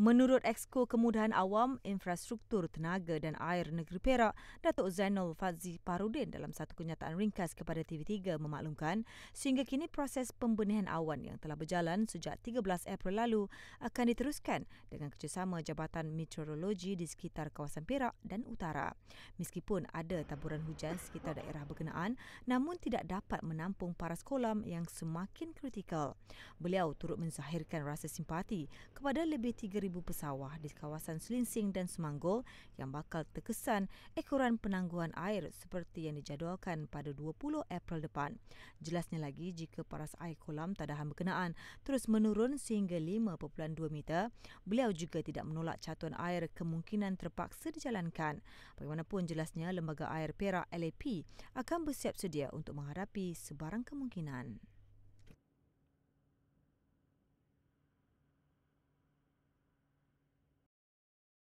Menurut Exko Kemudahan Awam, Infrastruktur Tenaga dan Air Negeri Perak, Datuk Zainul Fazli Parudin dalam satu kenyataan ringkas kepada TV3 memaklumkan sehingga kini proses pembenihan awan yang telah berjalan sejak 13 April lalu akan diteruskan dengan kerjasama Jabatan Meteorologi di sekitar kawasan Perak dan Utara. Meskipun ada taburan hujan sekitar daerah berkenaan, namun tidak dapat menampung paras kolam yang semakin kritikal. Beliau turut menzahirkan rasa simpati kepada lebih 3 ribu pesawah di kawasan Selinsing dan Semanggol yang bakal terkesan ekoran penangguhan air seperti yang dijadualkan pada 20 April depan. Jelasnya lagi jika paras air kolam tadahan berkenaan terus menurun sehingga 5.2 meter, beliau juga tidak menolak catuan air kemungkinan terpaksa dijalankan. Bagaimanapun jelasnya lembaga air Perak LAP akan bersiap sedia untuk menghadapi sebarang kemungkinan.